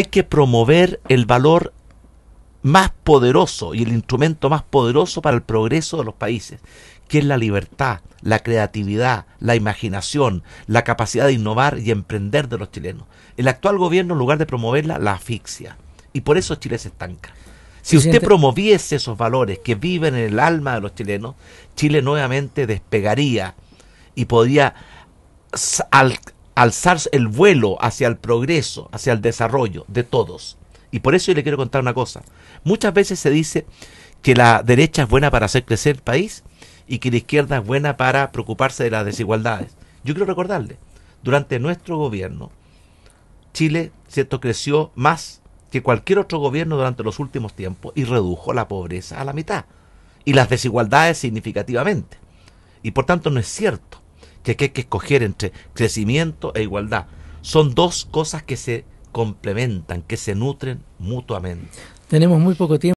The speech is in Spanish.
hay que promover el valor más poderoso y el instrumento más poderoso para el progreso de los países, que es la libertad, la creatividad, la imaginación, la capacidad de innovar y emprender de los chilenos. El actual gobierno, en lugar de promoverla, la asfixia. Y por eso Chile se estanca. Si usted promoviese esos valores que viven en el alma de los chilenos, Chile nuevamente despegaría y podría alzar el vuelo hacia el progreso, hacia el desarrollo de todos. Y por eso yo le quiero contar una cosa. Muchas veces se dice que la derecha es buena para hacer crecer el país y que la izquierda es buena para preocuparse de las desigualdades. Yo quiero recordarle, durante nuestro gobierno, Chile, cierto, creció más que cualquier otro gobierno durante los últimos tiempos y redujo la pobreza a la mitad y las desigualdades significativamente. Y por tanto no es cierto que hay que escoger entre crecimiento e igualdad. Son dos cosas que se complementan, que se nutren mutuamente. Tenemos muy poco tiempo.